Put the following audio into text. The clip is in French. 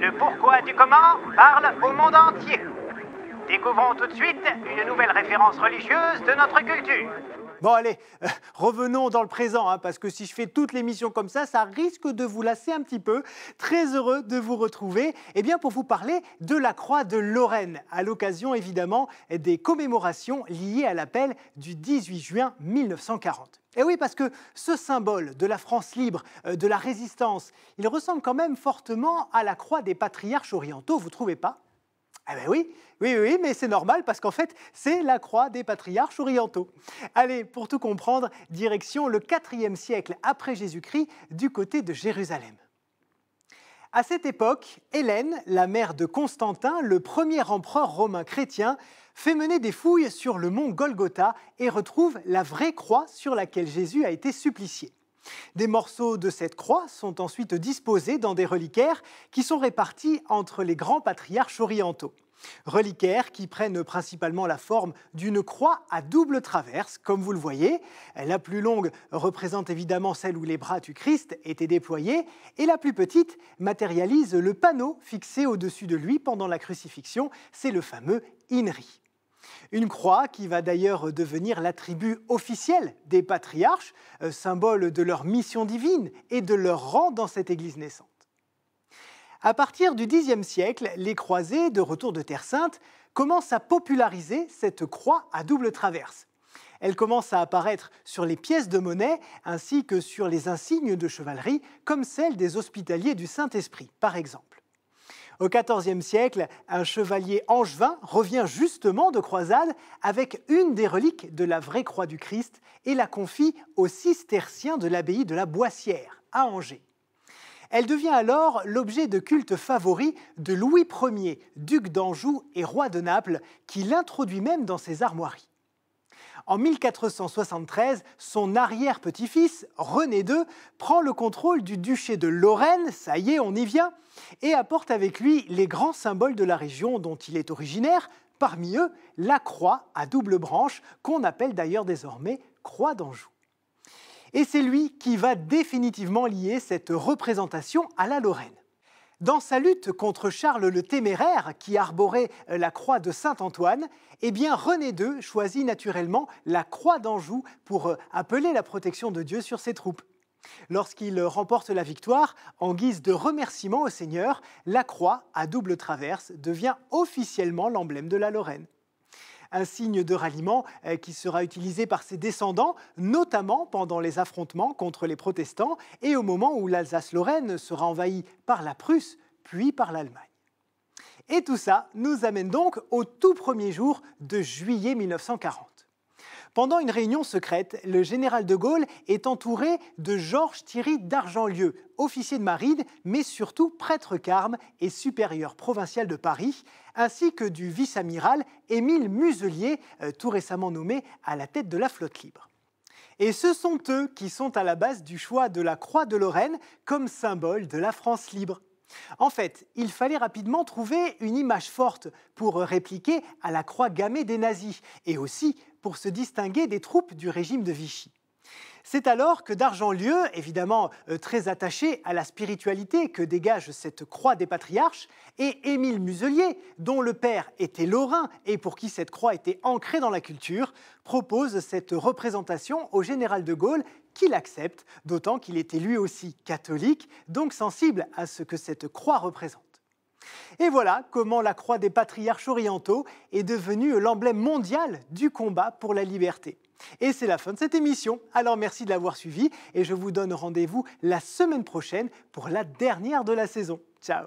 Le pourquoi du comment parle au monde entier. Découvrons tout de suite une nouvelle référence religieuse de notre culture. Bon, allez, euh, revenons dans le présent, hein, parce que si je fais toute l'émission comme ça, ça risque de vous lasser un petit peu. Très heureux de vous retrouver, eh bien, pour vous parler de la Croix de Lorraine, à l'occasion, évidemment, des commémorations liées à l'appel du 18 juin 1940. Et eh oui, parce que ce symbole de la France libre, euh, de la résistance, il ressemble quand même fortement à la croix des patriarches orientaux, vous trouvez pas ah ben oui, oui, oui, mais c'est normal parce qu'en fait, c'est la croix des patriarches orientaux. Allez, pour tout comprendre, direction le 4e siècle après Jésus-Christ du côté de Jérusalem. À cette époque, Hélène, la mère de Constantin, le premier empereur romain chrétien, fait mener des fouilles sur le mont Golgotha et retrouve la vraie croix sur laquelle Jésus a été supplicié. Des morceaux de cette croix sont ensuite disposés dans des reliquaires qui sont répartis entre les grands patriarches orientaux. Reliquaires qui prennent principalement la forme d'une croix à double traverse, comme vous le voyez. La plus longue représente évidemment celle où les bras du Christ étaient déployés, et la plus petite matérialise le panneau fixé au-dessus de lui pendant la crucifixion, c'est le fameux INRI. Une croix qui va d'ailleurs devenir l'attribut officiel des patriarches, euh, symbole de leur mission divine et de leur rang dans cette Église naissante. À partir du Xe siècle, les croisés de retour de Terre Sainte commencent à populariser cette croix à double traverse. Elle commence à apparaître sur les pièces de monnaie ainsi que sur les insignes de chevalerie, comme celle des hospitaliers du Saint-Esprit, par exemple. Au XIVe siècle, un chevalier angevin revient justement de croisade avec une des reliques de la vraie croix du Christ et la confie aux cisterciens de l'abbaye de la Boissière, à Angers. Elle devient alors l'objet de culte favori de Louis Ier, duc d'Anjou et roi de Naples, qui l'introduit même dans ses armoiries. En 1473, son arrière-petit-fils, René II, prend le contrôle du duché de Lorraine, ça y est, on y vient, et apporte avec lui les grands symboles de la région dont il est originaire, parmi eux la croix à double branche, qu'on appelle d'ailleurs désormais croix d'Anjou. Et c'est lui qui va définitivement lier cette représentation à la Lorraine. Dans sa lutte contre Charles le Téméraire, qui arborait euh, la croix de Saint-Antoine, eh bien René II choisit naturellement la croix d'Anjou pour euh, appeler la protection de Dieu sur ses troupes. Lorsqu'il euh, remporte la victoire, en guise de remerciement au Seigneur, la croix à double traverse devient officiellement l'emblème de la Lorraine un signe de ralliement euh, qui sera utilisé par ses descendants, notamment pendant les affrontements contre les protestants et au moment où l'Alsace-Lorraine sera envahie par la Prusse, puis par l'Allemagne. Et tout ça nous amène donc au tout premier jour de juillet 1940. Pendant une réunion secrète, le général de Gaulle est entouré de Georges Thierry d'Argentlieu, officier de marine, mais surtout prêtre carme et supérieur provincial de Paris, ainsi que du vice-amiral Émile Muselier, euh, tout récemment nommé à la tête de la flotte libre. Et ce sont eux qui sont à la base du choix de la Croix de Lorraine comme symbole de la France libre. En fait, il fallait rapidement trouver une image forte pour répliquer à la croix gammée des nazis et aussi pour se distinguer des troupes du régime de Vichy. C'est alors que d'Argentlieu, évidemment euh, très attaché à la spiritualité que dégage cette croix des patriarches, et Émile Muselier, dont le père était lorrain et pour qui cette croix était ancrée dans la culture, propose cette représentation au général de Gaulle qu'il accepte, d'autant qu'il était lui aussi catholique, donc sensible à ce que cette croix représente. Et voilà comment la croix des patriarches orientaux est devenue l'emblème mondial du combat pour la liberté. Et c'est la fin de cette émission. Alors merci de l'avoir suivi et je vous donne rendez-vous la semaine prochaine pour la dernière de la saison. Ciao